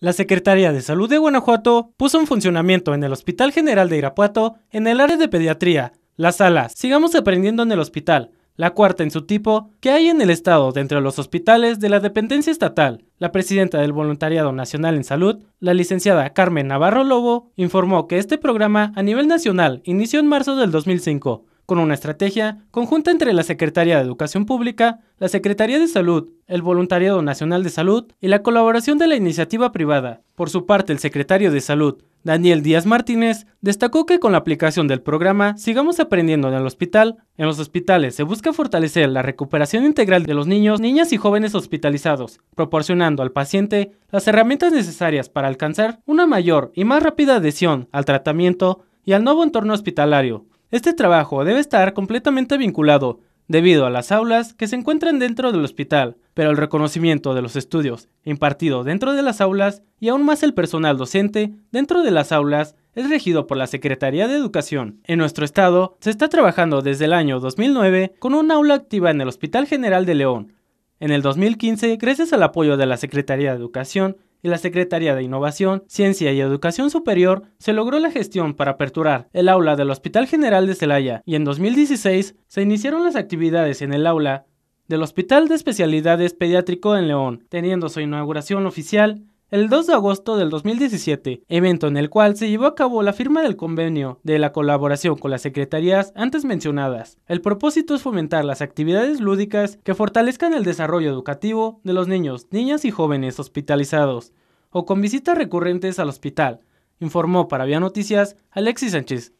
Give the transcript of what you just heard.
La Secretaría de Salud de Guanajuato puso en funcionamiento en el Hospital General de Irapuato, en el área de pediatría, las sala Sigamos aprendiendo en el hospital, la cuarta en su tipo, que hay en el estado dentro de los hospitales de la dependencia estatal. La presidenta del Voluntariado Nacional en Salud, la licenciada Carmen Navarro Lobo, informó que este programa a nivel nacional inició en marzo del 2005 con una estrategia conjunta entre la Secretaría de Educación Pública, la Secretaría de Salud, el Voluntariado Nacional de Salud y la colaboración de la iniciativa privada. Por su parte, el secretario de Salud, Daniel Díaz Martínez, destacó que con la aplicación del programa Sigamos aprendiendo en el hospital, en los hospitales se busca fortalecer la recuperación integral de los niños, niñas y jóvenes hospitalizados, proporcionando al paciente las herramientas necesarias para alcanzar una mayor y más rápida adhesión al tratamiento y al nuevo entorno hospitalario, este trabajo debe estar completamente vinculado debido a las aulas que se encuentran dentro del hospital, pero el reconocimiento de los estudios impartidos dentro de las aulas y aún más el personal docente dentro de las aulas es regido por la Secretaría de Educación. En nuestro estado se está trabajando desde el año 2009 con un aula activa en el Hospital General de León. En el 2015, gracias al apoyo de la Secretaría de Educación, y la Secretaría de Innovación, Ciencia y Educación Superior se logró la gestión para aperturar el aula del Hospital General de Celaya y en 2016 se iniciaron las actividades en el aula del Hospital de Especialidades Pediátrico en León, teniendo su inauguración oficial el 2 de agosto del 2017, evento en el cual se llevó a cabo la firma del convenio de la colaboración con las secretarías antes mencionadas. El propósito es fomentar las actividades lúdicas que fortalezcan el desarrollo educativo de los niños, niñas y jóvenes hospitalizados o con visitas recurrentes al hospital, informó para Vía Noticias Alexis Sánchez.